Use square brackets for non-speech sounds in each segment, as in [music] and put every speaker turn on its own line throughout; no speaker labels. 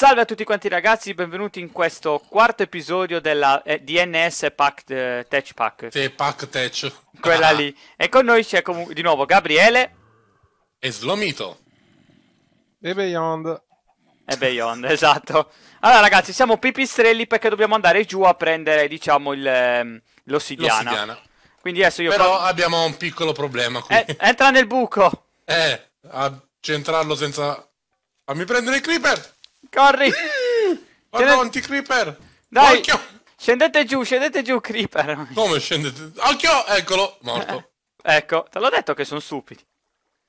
Salve
a tutti quanti ragazzi, benvenuti in questo quarto episodio della eh, DNS Pack eh, Tech Pack. Sì, Pack Tech. Quella ah. lì. E con noi c'è comunque di nuovo Gabriele. E Slomito. E Beyond. E Beyond, [laughs] esatto. Allora ragazzi, siamo pipistrelli perché dobbiamo andare giù a prendere, diciamo, il, ehm, l'ossidiana. l'ossidiana. Quindi adesso io... Però
fa... abbiamo un piccolo problema qui.
Eh, entra nel buco.
Eh, a centrarlo senza... Fammi prendere il creeper! Corri!
[laughs] Guarda, un T-Creeper! Dai! Occhio! Scendete giù, scendete giù, Creeper! Come scendete? Occhio! Eccolo! Morto. Eh, ecco, te l'ho detto che sono stupidi.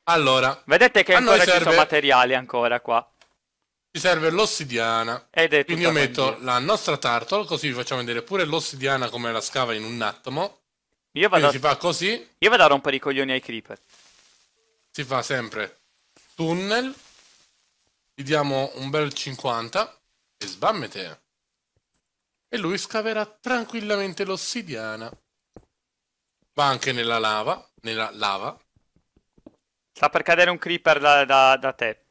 Allora. Vedete che ancora serve... ci sono materiali ancora qua. Ci serve l'ossidiana.
Ed è Quindi io metto la nostra turtle, così vi facciamo vedere pure l'ossidiana come la scava in un attimo. Io vado Quindi a... si fa così. Io vado a rompere i coglioni ai creeper. Si fa sempre tunnel gli diamo un bel 50 e sbammete. E lui scaverà tranquillamente l'ossidiana.
Va anche nella lava, nella lava. Sta per cadere un creeper da, da, da te.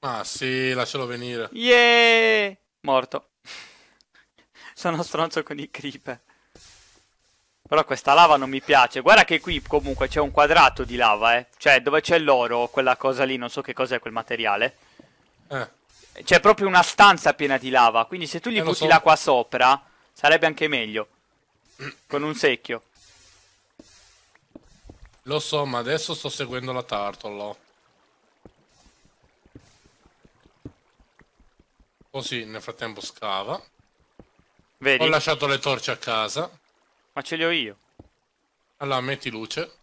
Ah sì, lascialo venire.
Yeah! Morto. [laughs] Sono stronzo con i creeper. Però questa lava non mi piace. Guarda che qui comunque c'è un quadrato di lava, eh. Cioè, dove c'è l'oro, quella cosa lì, non so che cos'è quel materiale.
Eh.
C'è proprio una stanza piena di lava, quindi se tu gli eh, butti so. l'acqua sopra, sarebbe anche meglio. Con un secchio.
Lo so, ma adesso sto seguendo la tartolo. Così nel frattempo scava. Vedi? Ho lasciato le torce a casa. Ma ce le ho io. Allora, metti luce.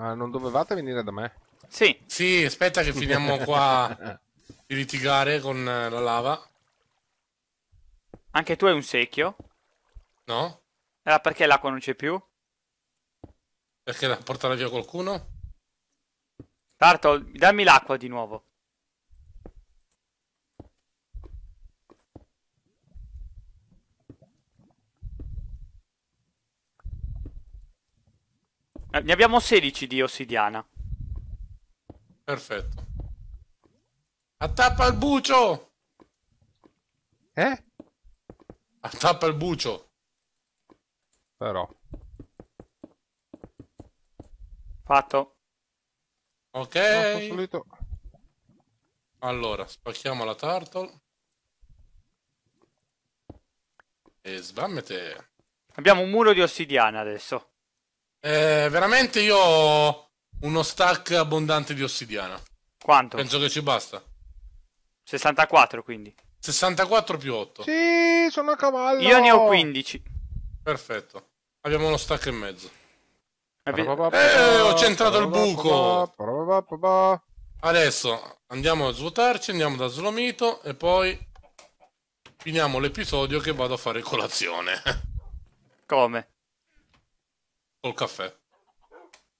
Ma non dovevate venire da me? Sì. Sì, aspetta
che finiamo qua
[laughs] di litigare con eh, la lava. Anche tu hai un secchio? No. Allora perché l'acqua non c'è più? Perché la portare via qualcuno? Tartol, dammi l'acqua di nuovo. Eh, ne abbiamo 16 di ossidiana. Perfetto. Attappa il bucio!
Eh?
Attappa il bucio. Però. Fatto. Ok. No, Allora, spacchiamo la turtle. E sbammete. Abbiamo un muro di ossidiana adesso. Eh, veramente io ho uno stack abbondante di ossidiana. Quanto? Penso che ci basta. 64 quindi. 64 più 8.
Sì, sono a cavallo. Io ne ho
15. Perfetto. Abbiamo uno stack e mezzo.
Ave- eh, ho centrato il buco.
Adesso andiamo a svuotarci, andiamo da Slomito e poi finiamo l'episodio che vado a fare colazione. [laughs] Come? Col caffè.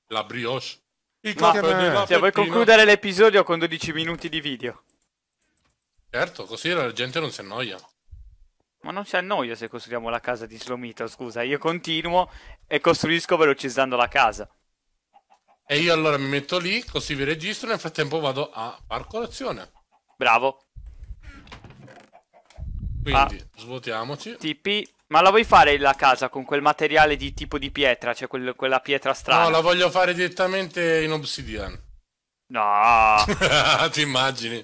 La brioche. Il Ma, caffè della cioè, vuoi concludere
l'episodio con 12 minuti di video? Certo, così la gente non si annoia. Ma non si annoia se costruiamo la casa di Slomito, scusa. Io continuo e costruisco velocizzando la casa. E io allora mi metto lì, così vi registro, nel frattempo vado a far colazione. Bravo. Quindi, ah. svuotiamoci. tipi ma la vuoi fare la casa con quel materiale di tipo di pietra, cioè quel, quella pietra strana? No, la voglio
fare direttamente in obsidian.
No. [laughs] Ti immagini?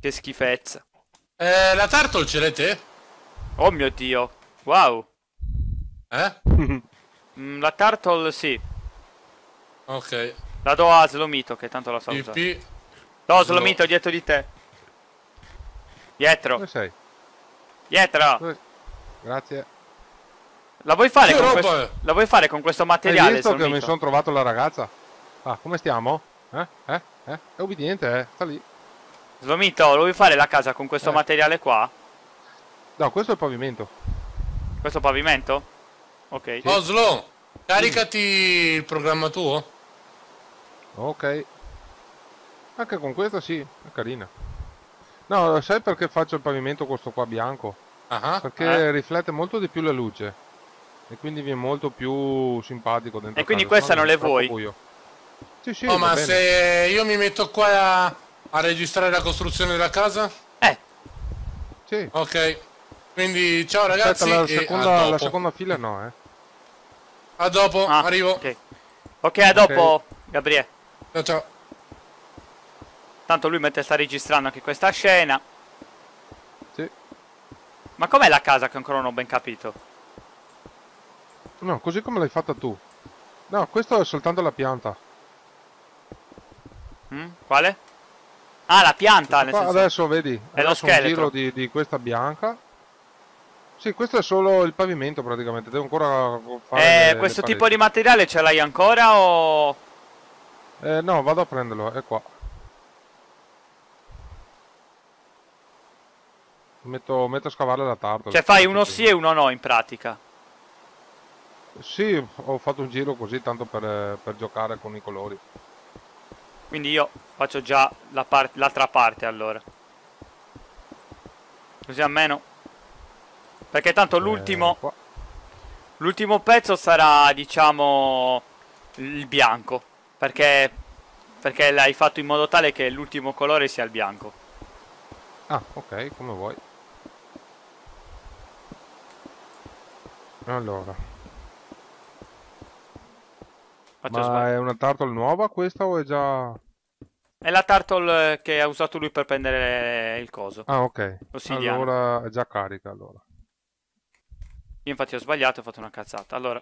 Che schifezza. Eh, la turtle ce l'hai te? Oh mio dio. Wow. Eh? [laughs] mm, la turtle sì. Ok. La do a Slomito che tanto la so IP... No, Slomito, dietro di te. Dietro. Dove sei? Dietro. Dove... Grazie. La vuoi fare, con, questo, la vuoi fare con questo materiale? Hai visto che mi sono
trovato la ragazza? Ah, come stiamo? Eh? Eh? Eh? È obbediente, eh?
Sta lì. Slomito, lo vuoi fare la casa con questo eh. materiale qua?
No, questo è il pavimento.
Questo pavimento? Ok. Sì. Oslo, caricati
sì. il programma tuo.
Ok. Anche con questo sì, è carina. No, sai perché faccio il pavimento questo qua bianco? Uh ah, -huh. Ah. Perché eh. riflette molto di più la luce. E quindi vi è molto più simpatico dentro E quindi questa non le vuoi? Buio.
Sì, sì, oh, ma bene. se io mi metto qua a, a, registrare la costruzione della casa? Eh. Sì. Ok. Quindi ciao
ragazzi. Aspetta, la, seconda,
la seconda, fila no, eh.
A dopo, ah, arrivo. Ok, a dopo, okay. Gabriele. Ciao ciao. Tanto lui mentre sta registrando anche questa scena. Sì. Ma com'è la casa che ancora non ho ben capito?
No, così come l'hai fatta tu. No, questo è soltanto la pianta.
Mm, quale? Ah, la pianta! Adesso vedi, è adesso lo scheletro. Di, di,
questa bianca. Sì, questo è solo il pavimento praticamente, devo ancora fare... Eh, le, questo le tipo di
materiale ce l'hai ancora o...
Eh, no, vado a prenderlo, è qua. Metto, metto a scavare la tarda. Cioè fai uno
sì e uno no in pratica.
Sì, ho fatto un giro così tanto per, per giocare con i colori.
Quindi io faccio già l'altra la part parte allora. Così a meno. Perché tanto eh, l'ultimo... Eh, l'ultimo pezzo sarà, diciamo, il bianco. Perché, perché l'hai fatto in modo tale che l'ultimo colore sia il bianco.
Ah, ok, come vuoi. Allora,
Faccio Ma sbaglio. è una
turtle nuova questa o è già...
È la turtle che ha usato lui per prendere il coso. Ah, ok. L'ossidiano.
Allora è già carica, allora.
Io infatti ho sbagliato, e ho fatto una cazzata. Allora...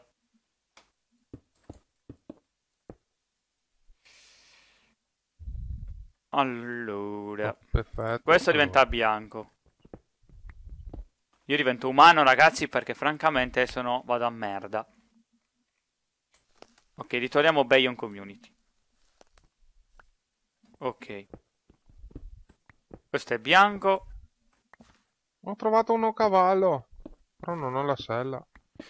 Allora... Oh, perfetto. Questo diventa bianco. Io divento umano, ragazzi, perché francamente sono... vado a merda. Ok, ritorniamo Bayon Community. Ok. Questo è bianco. Ho trovato uno cavallo, però non
ho la sella.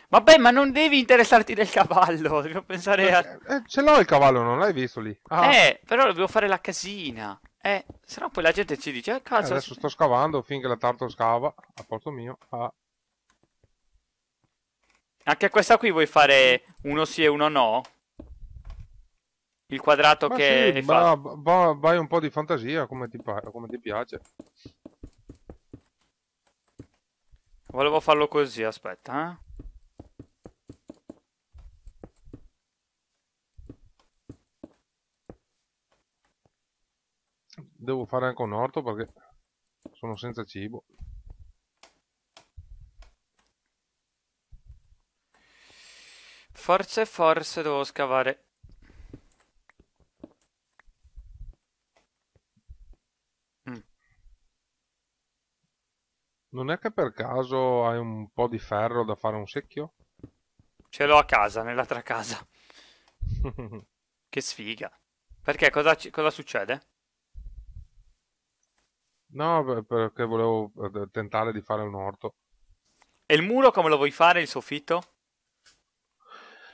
Vabbè, ma non devi interessarti del cavallo, dobbiamo
pensare eh, a... Eh, ce l'ho il cavallo, non l'hai visto lì? Ah. Eh,
però devo fare la casina. Eh, sennò poi la gente ci dice, eh, eh cazzo... Eh, adesso
sto scavando finché la Tarto scava, a posto mio. Ah.
Anche questa qui vuoi fare uno sì e uno no? il quadrato ma che sì, fa...
va, va, vai un po' di fantasia come ti, come ti piace
volevo farlo così aspetta eh?
devo fare anche un orto perché sono senza cibo
forse forse devo scavare
Non è che per caso hai un po' di ferro da fare un secchio?
Ce l'ho a casa, nell'altra casa. [laughs] che sfiga. Perché cosa, cosa succede?
No, perché volevo eh, tentare di fare un orto.
E il muro come lo vuoi fare, il soffitto?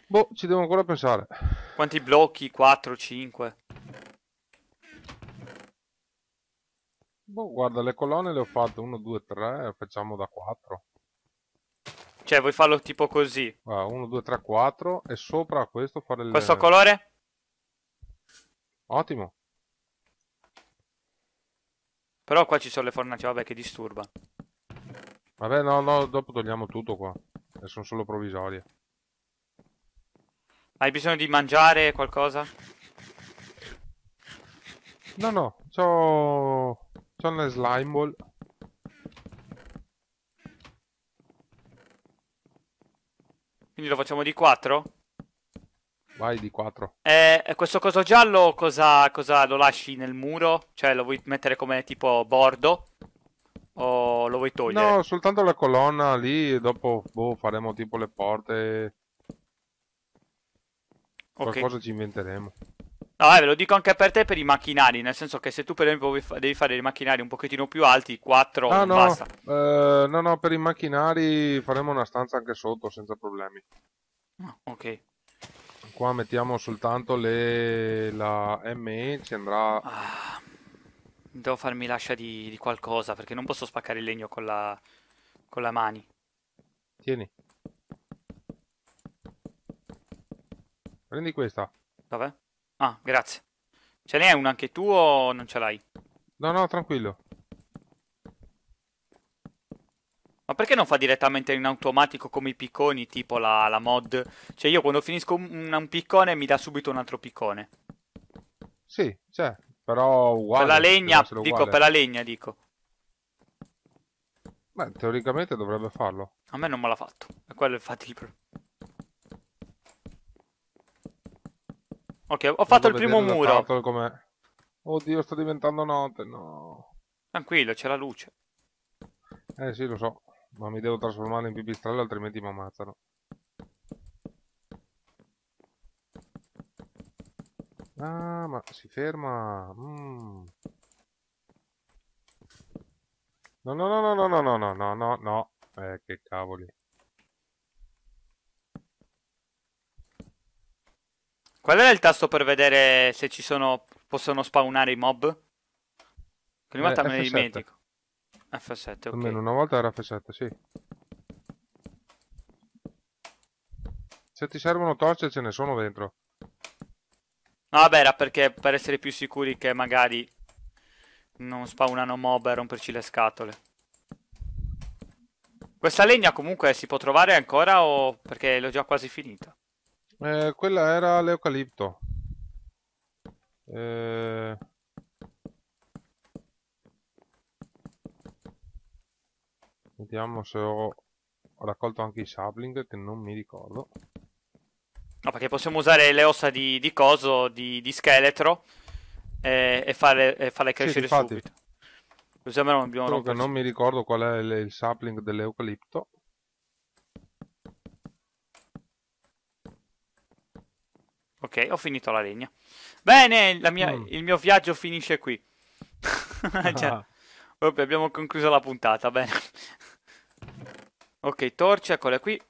Boh, ci devo ancora pensare.
Quanti blocchi? 4, 5?
Boh, guarda,
le colonne le ho fatte 1, 2, 3, facciamo da 4. Cioè, vuoi farlo tipo così? 1, 2, 3, 4 e sopra questo fare il... Questo colore? Ottimo.
Però qua ci sono le fornace, vabbè, che disturba.
Vabbè, no, no, dopo togliamo tutto qua. E eh, sono solo provvisorie.
Hai bisogno di mangiare qualcosa?
No, no, c'ho... Sono le slime ball.
Quindi lo facciamo di 4?
Vai di 4.
Eh, questo coso giallo cosa, cosa, lo lasci nel muro? Cioè lo vuoi mettere come tipo bordo? O lo vuoi togliere?
No, soltanto la colonna lì e dopo boh, faremo tipo le porte.
Okay. Qualcosa ci inventeremo. No, eh, ve lo dico anche per te per i macchinari, nel senso che se tu per esempio devi fare dei macchinari un pochettino più alti, 4 ah, no, basta.
Eh, no, no, per i macchinari faremo una stanza anche sotto senza problemi. Ah, ok. Qua mettiamo soltanto le... la
ME, ci andrà... Ah, devo farmi lascia di, di, qualcosa, perché non posso spaccare il legno con la, con la mani. Tieni. Prendi questa. Dov'è? Ah, grazie. Ce n'è uno anche tu o non ce l'hai?
No, no, tranquillo.
Ma perché non fa direttamente in automatico come i picconi, tipo la, la mod? Cioè io quando finisco un, un, piccone mi dà subito un altro piccone.
Sì, c'è, cioè, però uguale. Per la legna, dico, per la legna, dico. Beh, teoricamente dovrebbe farlo.
A me non me l'ha fatto, è quello infatti il problema. Ok, ho
fatto
il primo muro. Oddio, sto diventando notte, no.
Tranquillo, c'è la luce.
Eh sì, lo so. Ma mi devo trasformare in pipistrello, altrimenti mi ammazzano. Ah, ma si ferma. Mm. No, no, no, no, no, no, no, no, no, no.
Eh, che cavoli. Qual era il tasto per vedere se ci sono. possono spawnare i mob? Che ogni volta eh, me ne dimentico. F7, ok. Almeno
una volta era F7, sì. Se ti servono torce ce ne sono dentro.
No, vabbè, era perché per essere più sicuri che magari non spawnano mob e romperci le scatole. Questa legna comunque si può trovare ancora o... perché l'ho già quasi finita.
Eh, quella era l'eucalipto. Eh... Vediamo se ho raccolto anche i sapling che non mi ricordo.
No, perché possiamo usare le ossa di, di coso, di, di scheletro e, e, farle, e farle, crescere sì, subito. Così almeno abbiamo che non mi
ricordo qual è il, il sapling dell'eucalipto.
Ok, ho finito la legna. Bene, la mia, mm. il mio viaggio finisce qui. cioè, [laughs] ah. vabbè, abbiamo concluso la puntata, bene. ok, torce, eccole qui.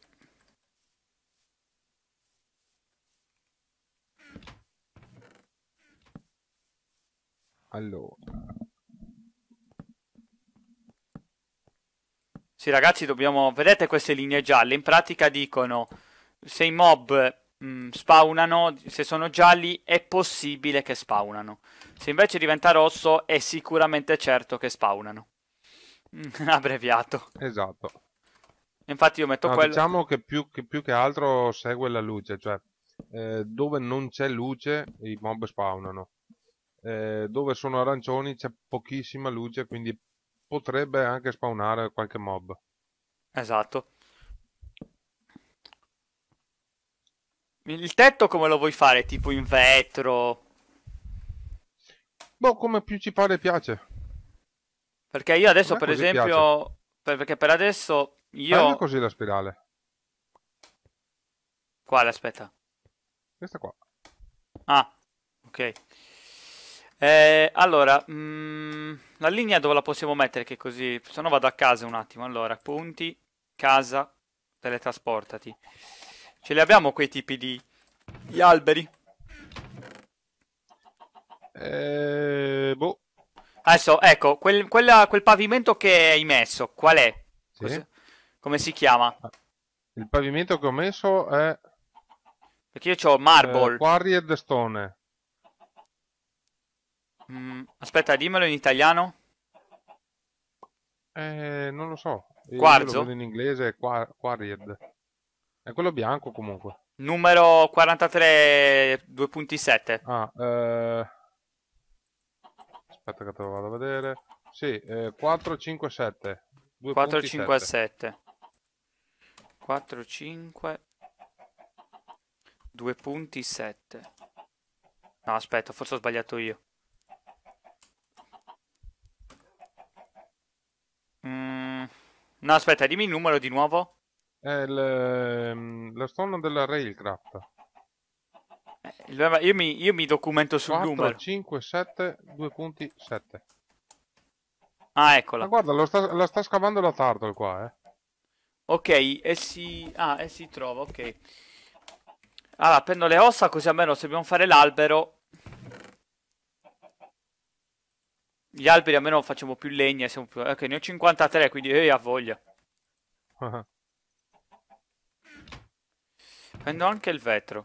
Allora. Sì, ragazzi, dobbiamo... Vedete queste linee gialle? In pratica dicono se i mob mh, mm, spawnano, se sono gialli è possibile che spawnano. Se invece diventa rosso è sicuramente certo che spawnano. Mm, [laughs] abbreviato. Esatto. Infatti io metto no, quello... Diciamo
che più, che più, che altro segue la luce, cioè eh, dove non c'è luce i mob spawnano. Eh, dove sono arancioni c'è pochissima luce, quindi potrebbe anche spawnare qualche mob.
Esatto. Il tetto come lo vuoi fare? Tipo in vetro?
Boh, come più ci pare piace.
Perché io adesso, per esempio, per, perché per adesso io... Prendo
così la spirale.
Quale, aspetta. Questa qua. Ah, ok. Eh, allora, mh, mm, la linea dove la possiamo mettere? Che così, se no vado a casa un attimo. Allora, punti, casa, teletrasportati. Ce li abbiamo quei tipi di... Gli alberi? Eh, boh. Adesso, ecco, quel, quella, quel, pavimento che hai messo, qual è? Sì. Cos come si chiama?
Il pavimento che ho messo è...
Perché io ho marble. Eh, quarried
stone.
Mm, aspetta, dimmelo in italiano. Eh, non lo so. Quarzo? Io lo in inglese, quarried. È quello bianco comunque. Numero 43, 2.7. Ah, eh... Aspetta che
te lo vado a vedere. Sì, eh, 4, 5, 7. 2. 4, 5, 7.
4, 5, 2.7. No, aspetta, forse ho sbagliato io. Mm... No, aspetta, dimmi il numero di nuovo. È il, ehm, lo storno della Railcraft. Eh, io mi, io mi documento sul 4, numero.
5, 7, 2.7. Ah, eccola. Ma guarda, lo sta, lo sta scavando la Turtle qua, eh.
Ok, e si... Ah, e si trova, ok. Allora, prendo le ossa così almeno se dobbiamo fare l'albero... Gli alberi almeno facciamo più legna, siamo più... Ok, ne ho 53, quindi eh, ha voglia. [laughs] Prendo anche il vetro.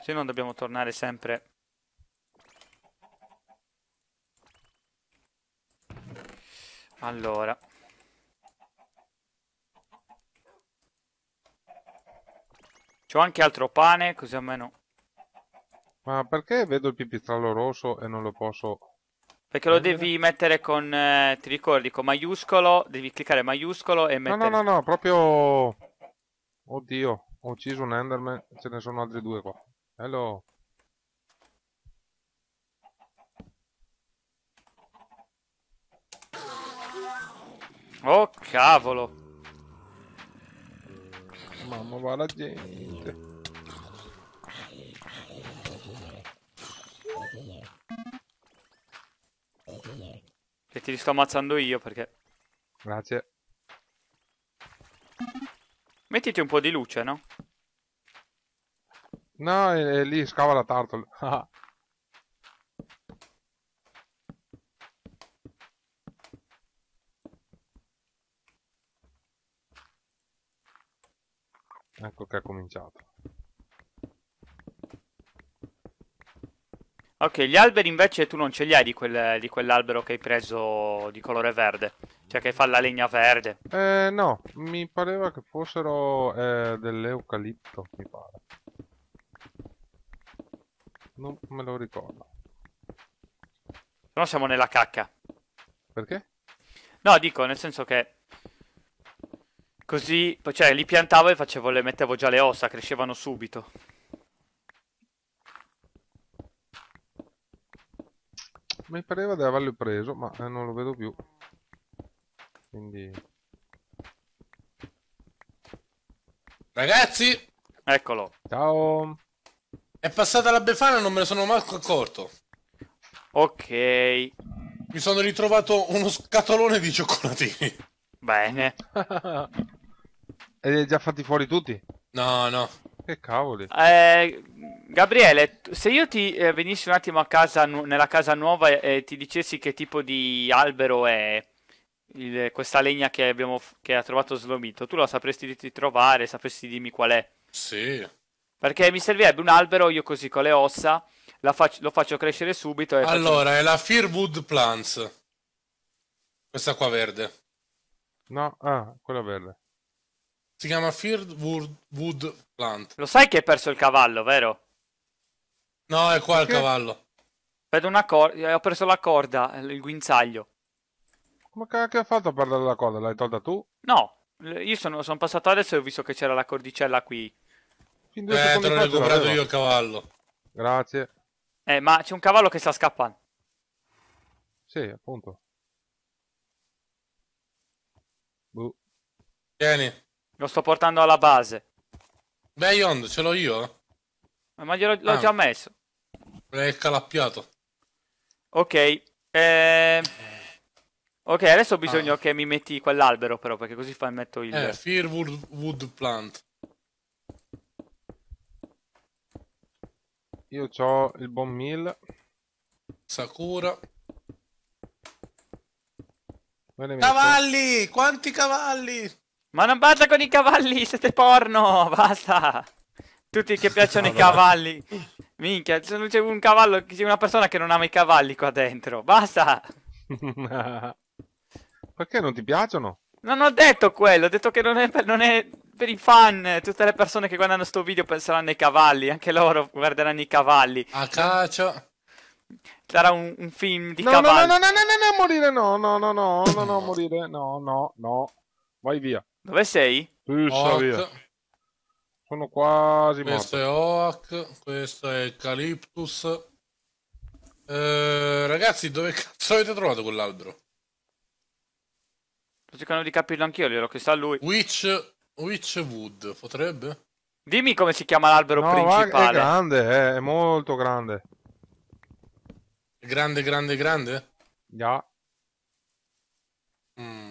Se non dobbiamo tornare sempre... Allora... C'ho anche altro pane, così almeno...
Ma perché vedo il pipistrello rosso e non lo posso...
Perché lo devi eh. mettere con... Eh, ti ricordi, con maiuscolo, devi cliccare maiuscolo e mettere... No, no,
no, no, proprio... Oddio, ho ucciso un enderman, ce ne sono altri due qua. Hello. Oh cavolo! Mamma va la gente!
Che ti sto ammazzando io perché... Grazie. Mettiti un po' di luce, no?
No, è, eh, è eh, lì, scava la turtle. [laughs] Ah. ecco che ha cominciato.
Ok, gli alberi invece tu non ce li hai di, quel, di quell'albero che hai preso di colore verde. Cioè che fa la legna verde.
Eh no, mi pareva che fossero eh, dell'eucalipto, mi pare. Non me lo ricordo.
Però siamo nella cacca. Perché? No, dico, nel senso che... Così, cioè, li piantavo e facevo, le mettevo già le ossa, crescevano subito.
Mi pareva di averlo preso, ma eh, non lo vedo più. Quindi...
Ragazzi!
Eccolo. Ciao. È passata la Befana non me ne sono manco accorto. Ok. Mi sono ritrovato uno scatolone di cioccolatini.
Bene.
e [laughs] li hai già fatti fuori tutti? No, no. Che cavoli.
Eh, Gabriele, se io ti eh, venissi un attimo a casa, nella casa nuova e eh, ti dicessi che tipo di albero è il, questa legna che, abbiamo, che ha trovato Slomito, tu la sapresti di trovare, sapresti dimmi qual è. Sì. Perché mi servirebbe un albero, io così con le ossa, fac lo faccio crescere subito. allora,
faccio... è la Firwood Plants. Questa qua verde.
No, ah, quella verde.
Si chiama Firwood
Plant. Lo sai che hai perso il cavallo, vero? No, è qua Perché? il cavallo. Vedo una corda, eh, ho perso la corda, il guinzaglio.
Ma che ha fatto a perdere la coda? L'hai tolta tu?
No, io sono, sono passato adesso e ho visto che c'era la cordicella qui. Fin due eh, te l'ho recuperato io il cavallo. Grazie. Eh, ma c'è un cavallo che sta scappando.
Sì, appunto. Buh.
Tieni. Lo sto portando alla base. Beh, Beyond, ce l'ho io. Eh, ma gliel'ho ah. già messo. L'hai calappiato. Ok. Ehm, eh... Ok, adesso ho bisogno ah. che mi metti quell'albero però, perché così fa, metto il... Eh,
Firwood
Wood Plant.
Io ho il Bon Mill. Sakura.
Cavalli!
Quanti cavalli! Ma non basta con i cavalli, [laughs] siete porno! [laughs] Basta! Tutti che piacciono [laughs] i cavalli. Minchia, c'è un cavallo, c'è una persona che non ama i cavalli qua dentro. Basta!
Perché non ti piacciono?
Non ho detto quello, ho detto che non è, per, non è per, i fan. Tutte le persone che guardano sto video penseranno ai cavalli, anche loro guarderanno i cavalli. A caccia. Sarà un, un, film di no, cavalli. No, no,
no, no, no, no, morire, no, no, no, no, no, no, morire, no, no,
no. Vai via. Dove sei? Pussa via. Sono
quasi morto. Questo
è Oak, questo è Eucalyptus. Eh, ragazzi, dove cazzo avete trovato quell'albero?
Sto cercando di capirlo anch'io, gliel'ho chiesto a lui. Witch, Witchwood, potrebbe? Dimmi come si chiama l'albero no, principale. è grande,
eh, è, molto grande.
Grande, grande, grande? Già. Yeah. Mm.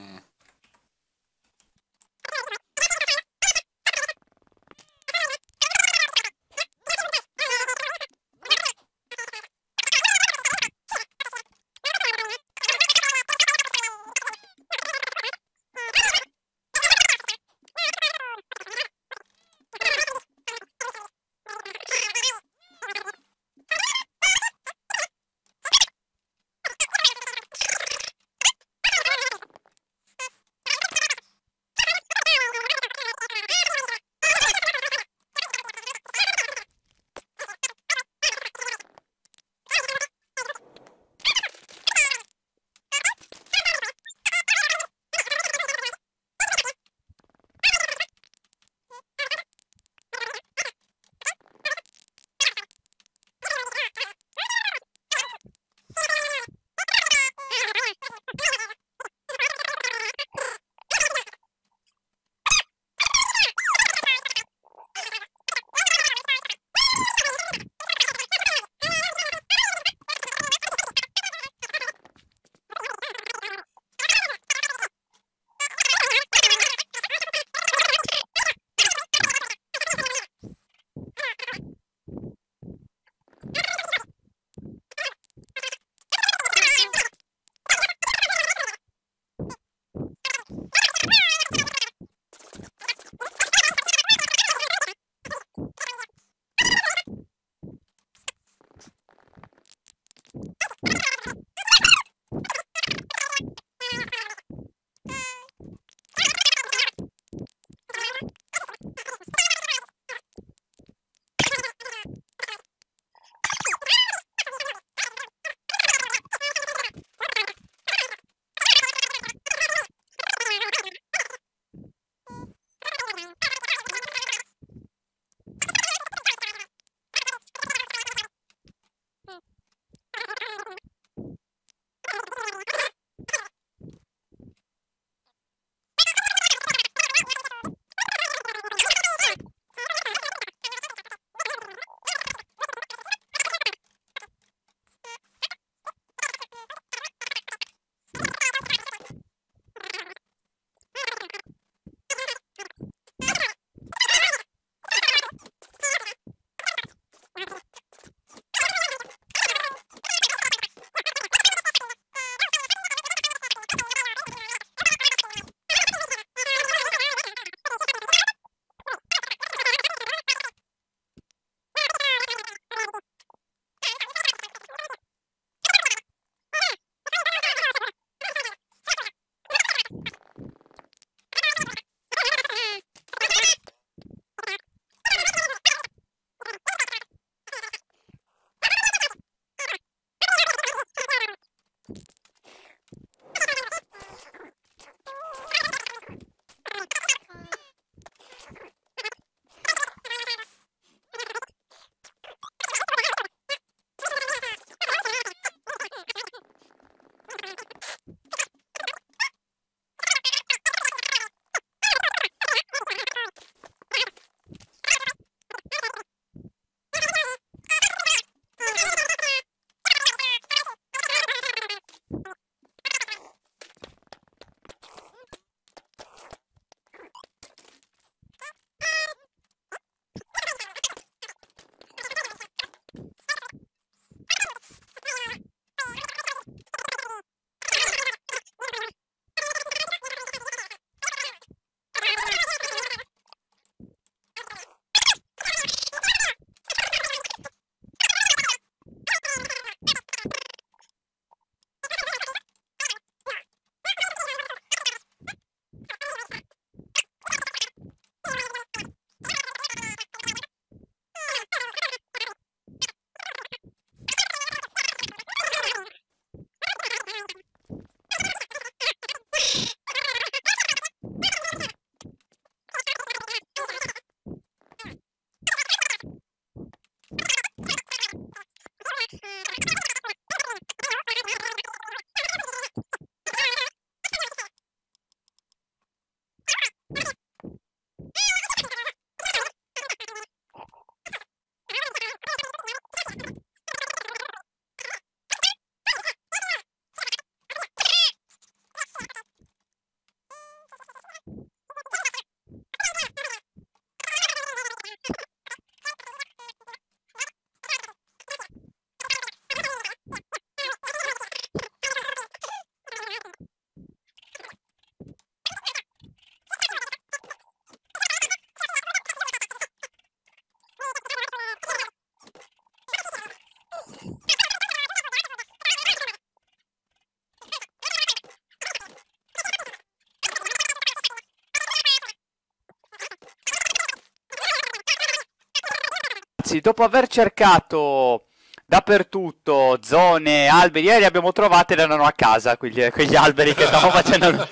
ragazzi, dopo aver cercato dappertutto zone, alberi, ieri abbiamo trovato ed erano a casa quegli, quegli alberi che stavo [laughs] facendo.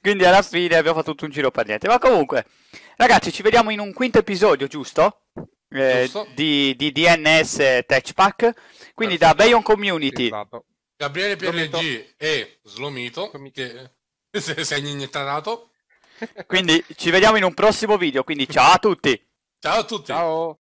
Quindi alla fine abbiamo fatto tutto un giro per niente. Ma comunque, ragazzi, ci vediamo in un quinto episodio, giusto? Eh, di, di, DNS Tech Pack. Quindi Perfetto. da Bayon Community. Esatto.
Gabriele PNG e Slomito, che [laughs] se sei
iniettato. Quindi ci vediamo in un prossimo video, quindi ciao a tutti! Ciao a tutti! Ciao!